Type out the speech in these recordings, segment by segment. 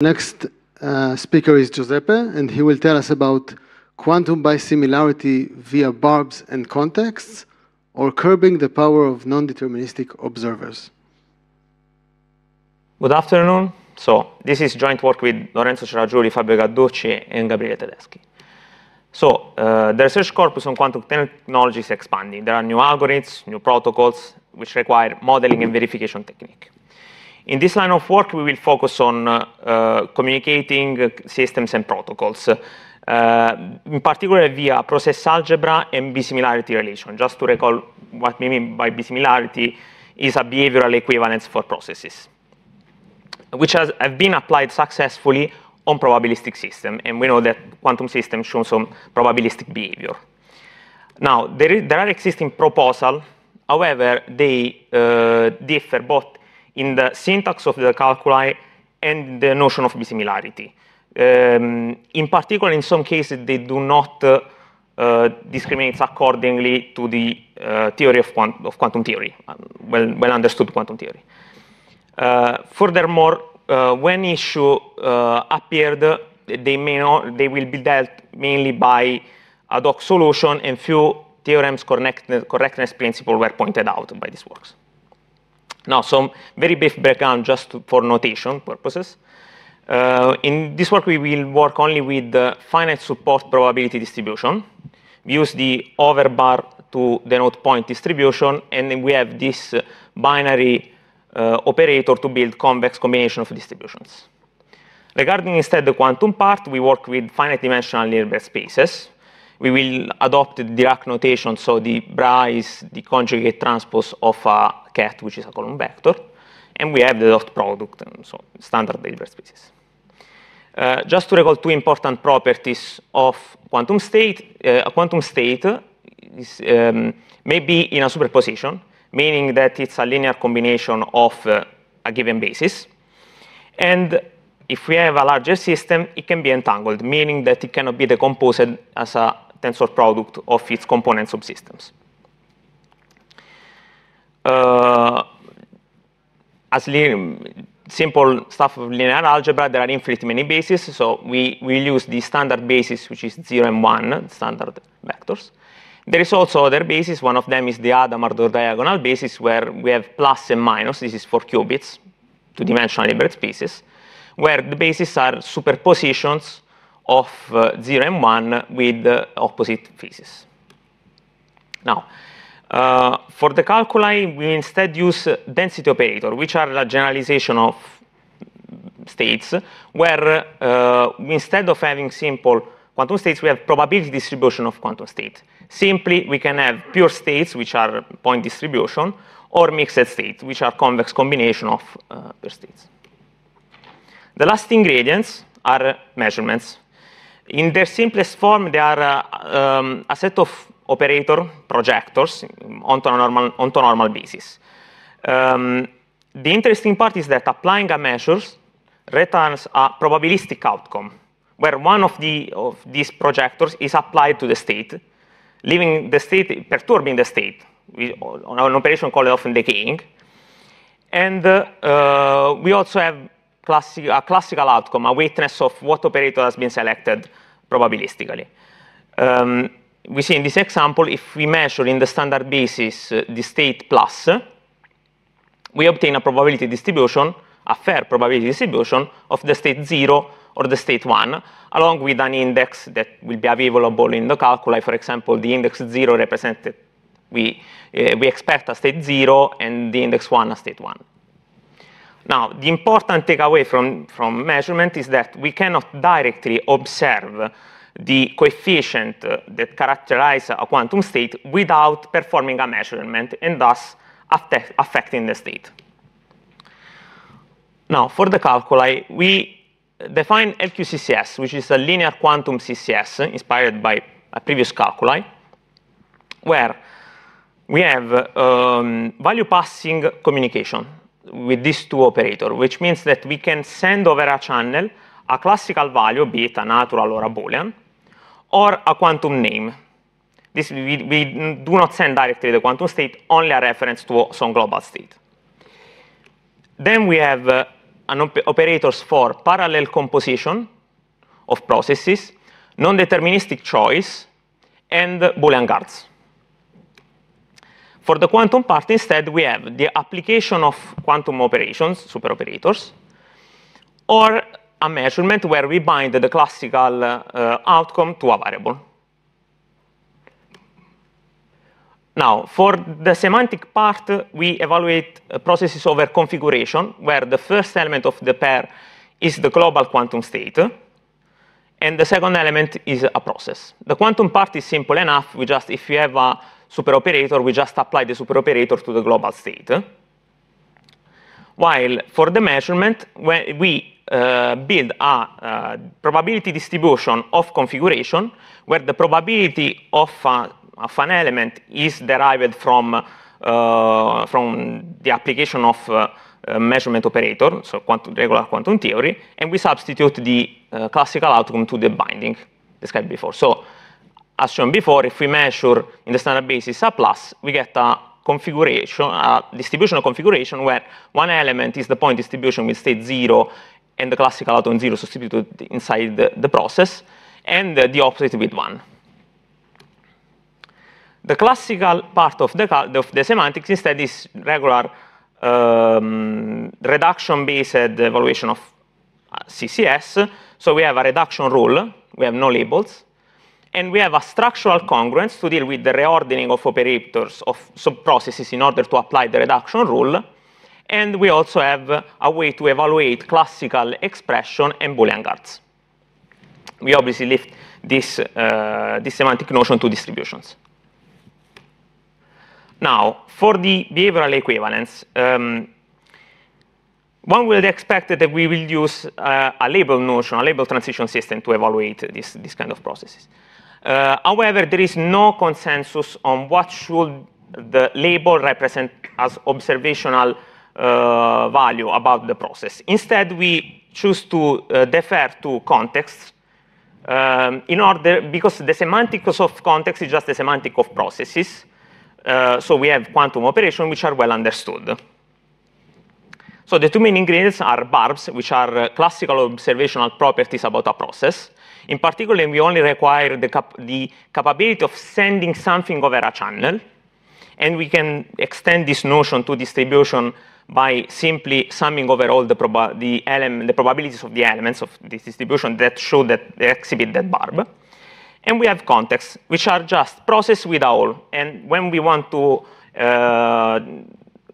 Next uh, speaker is Giuseppe, and he will tell us about quantum bisimilarity via barbs and contexts, or curbing the power of non-deterministic observers. Good afternoon. So this is joint work with Lorenzo Ceragiuri, Fabio Gadducci, and Gabriele Tedeschi. So uh, the research corpus on quantum technology is expanding. There are new algorithms, new protocols, which require modeling and verification technique. In this line of work, we will focus on uh, uh, communicating systems and protocols, uh, in particular via process algebra and bisimilarity relation. Just to recall what we mean by bisimilarity is a behavioral equivalence for processes, which has, have been applied successfully on probabilistic system. And we know that quantum systems show some probabilistic behavior. Now, there, is, there are existing proposals. However, they uh, differ both in the syntax of the calculi and the notion of bisimilarity. Um, in particular, in some cases, they do not uh, uh, accordingly to the uh, theory of, quant of, quantum theory, um, well, well understood quantum theory. Uh, furthermore, uh, when issues uh, appeared, they, may not, they will be dealt mainly by ad hoc solution and few theorems correctness, correctness principle were pointed out by these works. Now, some very brief background just for notation purposes. Uh, in this work, we will work only with the finite support probability distribution. We use the overbar to denote point distribution, and then we have this uh, binary uh, operator to build convex combination of distributions. Regarding instead the quantum part, we work with finite dimensional Hilbert spaces we will adopt the Dirac notation, so the bra is the conjugate transpose of a cat, which is a column vector, and we have the dot product, um, so standard Hilbert spaces. Uh, just to recall two important properties of quantum state, uh, a quantum state is, um, may be in a superposition, meaning that it's a linear combination of uh, a given basis. And if we have a larger system, it can be entangled, meaning that it cannot be decomposed as a tensor product of its component subsystems. Uh, as simple stuff of linear algebra, there are infinitely many bases, so we will use the standard basis, which is 0 and 1, standard vectors. There is also other basis, one of them is the Adam-Ardor diagonal basis, where we have plus and minus, this is for qubits, two-dimensional Hilbert spaces, where the bases are superpositions of 0 uh, and 1 with uh, opposite phases. Now, uh, for the calculi, we instead use density operator, which are a generalization of states, where instead of having simple quantum states, we have probability distribution of quantum state. Simply, we can have pure states, which are point distribution, or mixed states, which are convex combination of uh, pure states. The last ingredients are measurements. In their simplest form, they are uh, um, a set of operator projectors onto a normal, onto a normal basis. Um, the interesting part is that applying a measure returns a probabilistic outcome, where one of, the, of these projectors is applied to the state, leaving the state, perturbing the state, on an operation called often decaying. And uh, uh, we also have classi a classical outcome, a witness of what operator has been selected probabilistically. Um, we see in this example, if we measure in the standard basis uh, the state plus, we obtain a probability distribution, a fair probability distribution of the state 0 or the state 1, along with an index that will be available in the calculi. For example, the index 0 represented, we, uh, we expect a state 0 and the index 1 a state 1. Now, the important takeaway from, from measurement is that we cannot directly observe the coefficient uh, that characterize a quantum state without performing a measurement and thus affecting the state. Now, for the calculi, we define LQCCS, which is a linear quantum CCS inspired by a previous calculi, where we have um, value passing communication. with these two operator, which means that we can send over a channel a classical value, be it a natural or a Boolean, or a quantum name. This, we, we do not send directly the quantum state, only a reference to some global state. Then we have uh, an op operators for parallel composition of processes, non-deterministic choice, and Boolean guards. For the quantum part, instead, we have the application of quantum operations, superoperators, or a measurement where we bind the classical uh, outcome to a variable. Now, for the semantic part, we evaluate uh, processes over configuration, where the first element of the pair is the global quantum state, and the second element is a process. The quantum part is simple enough. We just, if you have a super operator, we just apply the super operator to the global state. While for the measurement, we uh, build a uh, probability distribution of configuration where the probability of, of an element is derived from, uh, from the application of uh, measurement operator, so quantum, regular quantum theory, and we substitute the uh, classical outcome to the binding described before. So as shown before, if we measure in the standard basis a plus, we get a configuration, a distributional configuration where one element is the point distribution with state zero and the classical atom zero substituted inside the, the process, and the opposite with one. The classical part of the, of the semantics instead is regular um, reduction-based evaluation of CCS. So we have a reduction rule, we have no labels, and we have a structural congruence to deal with the reordering of operators of subprocesses in order to apply the reduction rule. And we also have a way to evaluate classical expression and Boolean guards. We obviously lift this, uh, this semantic notion to distributions. Now, for the behavioral equivalence, um, one would expect that we will use uh, a label notion, a label transition system to evaluate this, this kind of processes. Uh, however, there is no consensus on what should the label represent as observational uh, value about the process. Instead, we choose to uh, defer to context um, in order, because the semantics of context is just the semantic of processes. Uh, so we have quantum operation, which are well understood. So the two main ingredients are barbs, which are uh, classical observational properties about a process, in particular, we only require the, cap the capability of sending something over a channel. And we can extend this notion to distribution by simply summing over all the, proba the, the probabilities of the elements of this distribution that show that they exhibit that barb. And we have contexts, which are just process with all. And when we want to uh,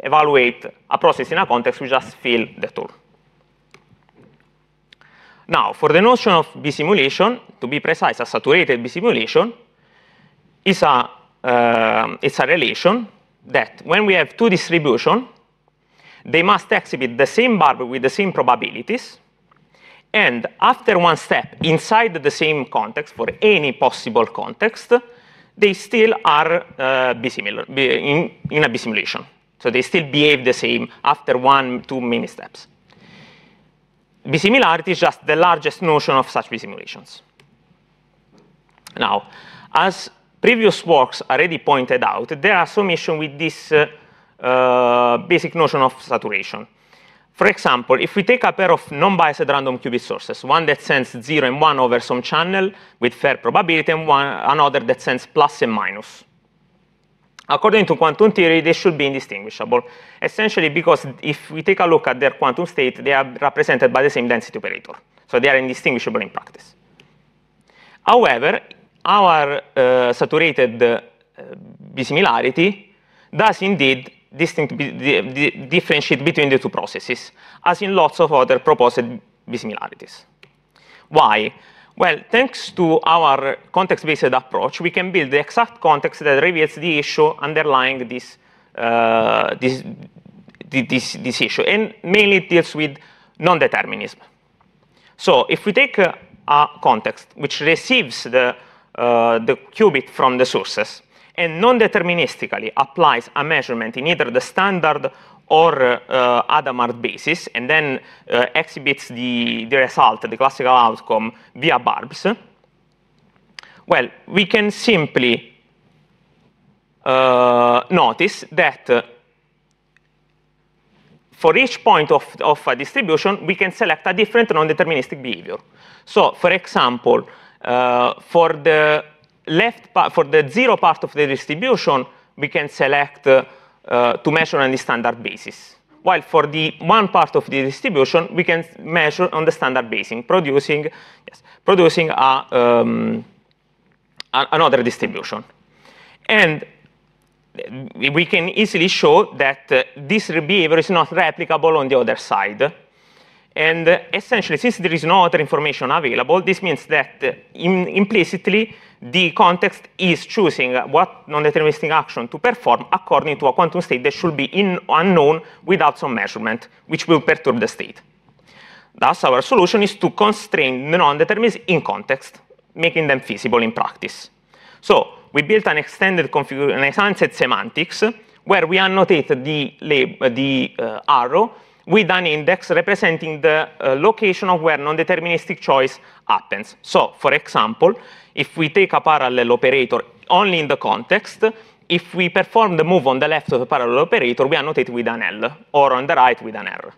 evaluate a process in a context, we just fill the tool. Now, for the notion of B-simulation, to be precise, a saturated B-simulation is a, uh, it's a relation that when we have two distributions, they must exhibit the same bar with the same probabilities, and after one step inside the same context, for any possible context, they still are uh, in, in a B-simulation. So they still behave the same after one, two mini steps bisimilarity is just the largest notion of such bisimulations. Now, as previous works already pointed out, there are issues with this uh, uh, basic notion of saturation. For example, if we take a pair of non-biased random qubit sources, one that sends 0 and 1 over some channel with fair probability, and one, another that sends plus and minus, According to quantum theory, they should be indistinguishable, essentially because if we take a look at their quantum state, they are represented by the same density operator. So they are indistinguishable in practice. However, our uh, saturated uh, bisimilarity does indeed distinct, differentiate between the two processes, as in lots of other proposed bisimilarities. Why? Well, thanks to our context-based approach, we can build the exact context that reveals the issue underlying this, uh, this, this, this, issue. And mainly it deals with non-determinism. So if we take a, a context which receives the, uh, the qubit from the sources and non-deterministically applies a measurement in either the standard or uh, Adamard basis, and then uh, exhibits the, the result, the classical outcome, via barbs, well, we can simply uh, notice that uh, for each point of, of a distribution, we can select a different non-deterministic behavior. So, for example, uh, for the left part, for the zero part of the distribution, we can select uh, uh, to measure on the standard basis. While for the one part of the distribution, we can measure on the standard basis, producing, yes, producing a, um, another distribution. And we can easily show that uh, this behavior is not replicable on the other side. And essentially, since there is no other information available, this means that in, implicitly the context is choosing what non-deterministic action to perform according to a quantum state that should be unknown without some measurement, which will perturb the state. Thus, our solution is to constrain the non-determinism in context, making them feasible in practice. So we built an extended configuration, an sunset semantics, where we annotate the, the uh, arrow with an index representing the uh, location of where non-deterministic choice happens. So, for example, if we take a parallel operator only in the context, if we perform the move on the left of the parallel operator, we annotate with an L, or on the right with an R.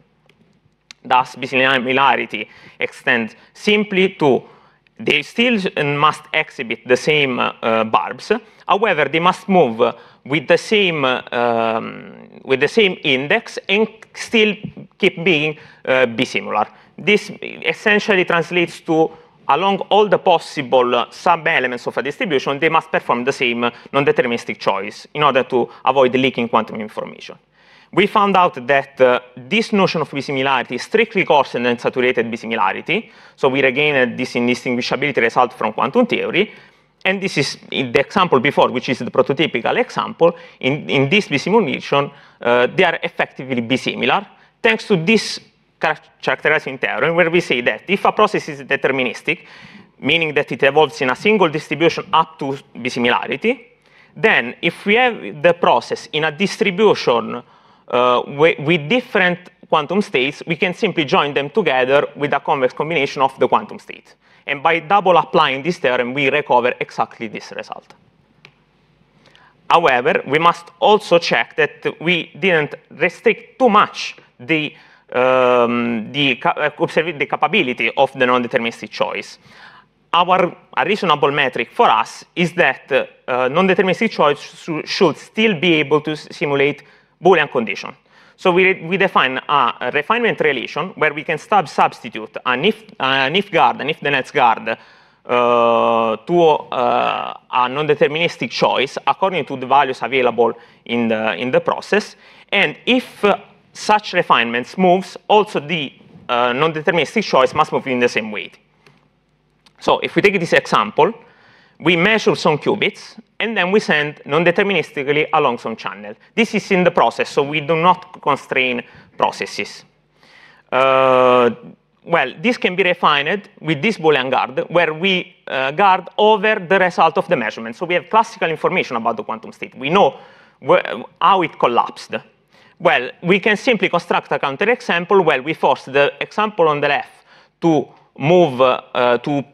Thus, bisimilarity extends simply to they still uh, must exhibit the same uh, barbs. However, they must move with the same uh, um, with the same index and still keep being uh, bisimilar. This essentially translates to along all the possible uh, sub-elements of a distribution, they must perform the same non-deterministic choice in order to avoid leaking quantum information. We found out that uh, this notion of bisimilarity is strictly coarse and unsaturated bisimilarity, so we regained this indistinguishability result from quantum theory, and this is the example before, which is the prototypical example. In, in this bisimulation, uh, they are effectively bisimilar, thanks to this characterizing theorem, where we say that if a process is deterministic, meaning that it evolves in a single distribution up to bisimilarity, then if we have the process in a distribution uh, with different quantum states, we can simply join them together with a convex combination of the quantum state. And by double applying this theorem, we recover exactly this result. However, we must also check that we didn't restrict too much the, um, the, uh, the capability of the non-deterministic choice. Our reasonable metric for us is that uh, non-deterministic choice should still be able to simulate Boolean condition. So we, we define a uh, refinement relation where we can sub substitute an if, an if guard, an if the next guard uh, to uh, a non-deterministic choice according to the values available in the, in the process. And if uh, such refinements moves, also the uh, non-deterministic choice must move in the same way. So if we take this example, we measure some qubits, and then we send non-deterministically along some channel. This is in the process, so we do not constrain processes. Uh, well, this can be refined with this Boolean guard, where we uh, guard over the result of the measurement. So we have classical information about the quantum state. We know how it collapsed. Well, we can simply construct a counterexample where we force the example on the left to move uh, uh to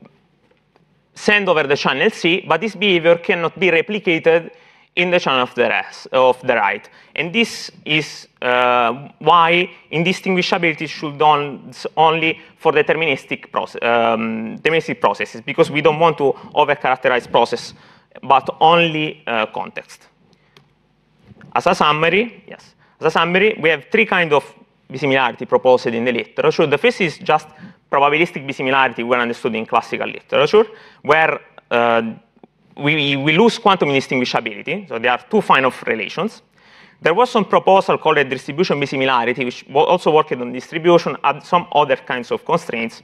send over the channel C, but this behavior cannot be replicated in the channel of the, rest, of the right. And this is uh, why indistinguishability should on, only for deterministic, proce um, deterministic processes, because we don't want to over characterize process, but only uh, context. As a summary, yes, as a summary, we have three kind of similarity proposed in the literature. The first is just probabilistic bisimilarity were understood in classical literature, where uh, we, we lose quantum indistinguishability, so there are two of relations. There was some proposal called a distribution bisimilarity, which also worked on distribution at some other kinds of constraints,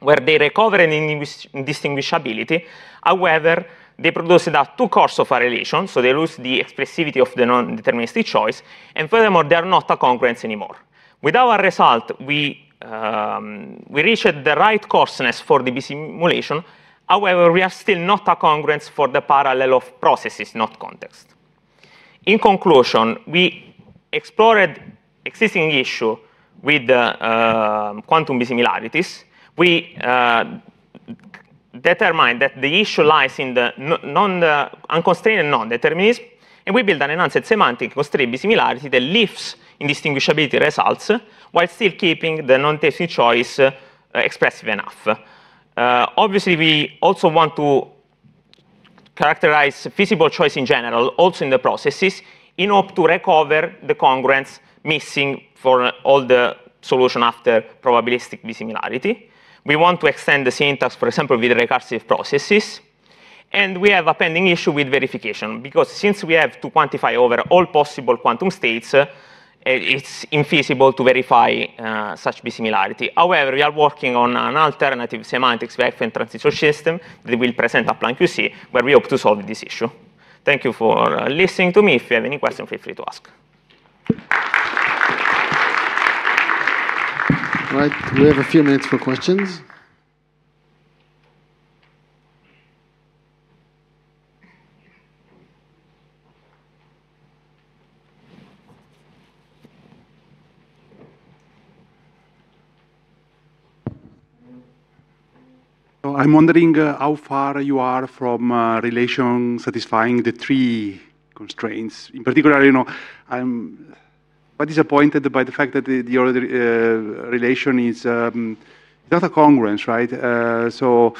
where they recover an indistinguishability. However, they produce that two cores of a relation, so they lose the expressivity of the non-deterministic choice, and furthermore, they are not a congruence anymore. With our result, we um, we reached the right coarseness for DB simulation. However, we are still not a congruence for the parallel of processes, not context. In conclusion, we explored existing issue with uh, um, quantum bisimilarities. We uh, determined that the issue lies in the non, uh, unconstrained non-determinism and we build an enhanced semantic constraint similarity that lifts indistinguishability results while still keeping the non-tasting choice uh, expressive enough. Uh, obviously, we also want to characterize feasible choice in general, also in the processes, in hope to recover the congruence missing for all the solution after probabilistic bisimilarity. We want to extend the syntax, for example, with recursive processes. And we have a pending issue with verification, because since we have to quantify over all possible quantum states, uh, it's infeasible to verify uh, such bisimilarity. However, we are working on an alternative semantics and transistor system that will present at Plan QC, where we hope to solve this issue. Thank you for uh, listening to me. If you have any questions, feel free to ask. All right, we have a few minutes for questions. Uh, I'm wondering uh, how far you are from uh, relation satisfying the three constraints. In particular, you know, I'm quite disappointed by the fact that the, your relation is um, not a congruence, right? so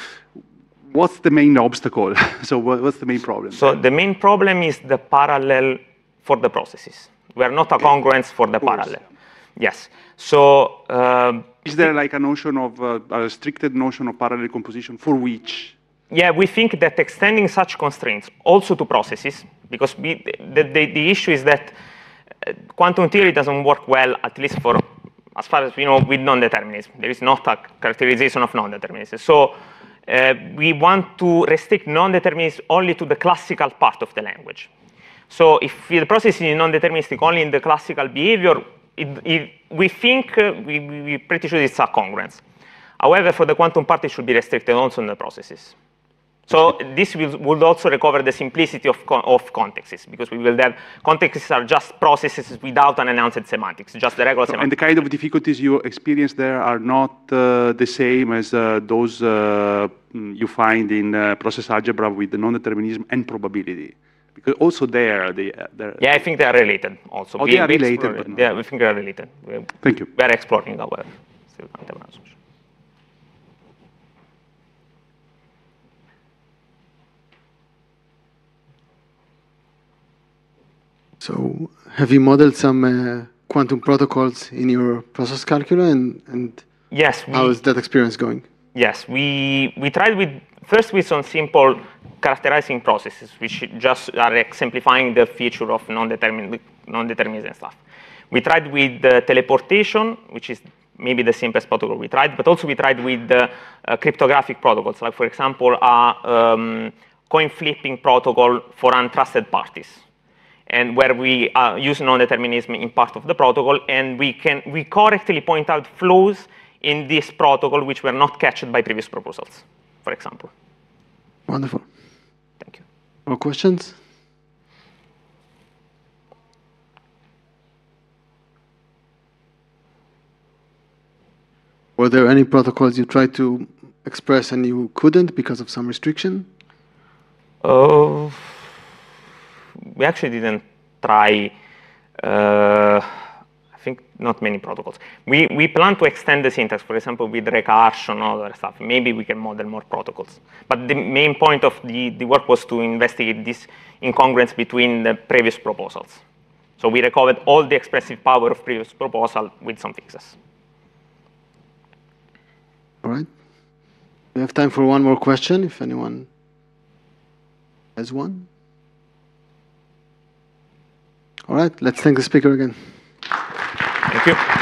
what's the main obstacle? so what's the main problem? So the main problem is the parallel for the processes. We are not a congruence for the parallel. Yes. So uh, is there like a notion of uh, a restricted notion of parallel composition for which? Yeah, we think that extending such constraints also to processes, because we, the, the, the issue is that uh, quantum theory doesn't work well, at least for as far as we know, with non-determinism. There is not a characterization of non-determinism. So uh, we want to restrict non-determinism only to the classical part of the language. So if the process is non-deterministic only in the classical behavior, it, it, we think, uh, we, we're pretty sure it's a congruence. However, for the quantum part, it should be restricted also in the processes. So this will, will also recover the simplicity of, of contexts, because we will have contexts are just processes without an announced semantics, just the regular so, semantics. And the kind of difficulties you experience there are not uh, the same as uh, those uh, mm, you find in uh, process algebra with non-determinism and probability. Because also there, the, uh, the yeah, I think they are related also. Oh, we, they are related, but yeah, I think they are related. We, Thank you. We are exploring our still So, have you modeled some uh, quantum protocols in your process calculator, and, and yes, we, how is that experience going? Yes, we we tried with First, we some simple characterizing processes, which just are exemplifying the feature of non-determinism non stuff. We tried with uh, teleportation, which is maybe the simplest protocol we tried, but also we tried with uh, uh, cryptographic protocols, like, for example, a um, coin flipping protocol for untrusted parties, and where we uh, use non-determinism in part of the protocol, and we, can, we correctly point out flaws in this protocol which were not captured by previous proposals for example. Wonderful. Thank you. More questions? Were there any protocols you tried to express and you couldn't because of some restriction? Oh, uh, we actually didn't try. Uh, think not many protocols. We, we plan to extend the syntax, for example, with recursion and other stuff. Maybe we can model more protocols. But the main point of the, the work was to investigate this incongruence between the previous proposals. So we recovered all the expressive power of previous proposal with some fixes. All right. We have time for one more question, if anyone has one. All right, let's thank the speaker again. Thank you.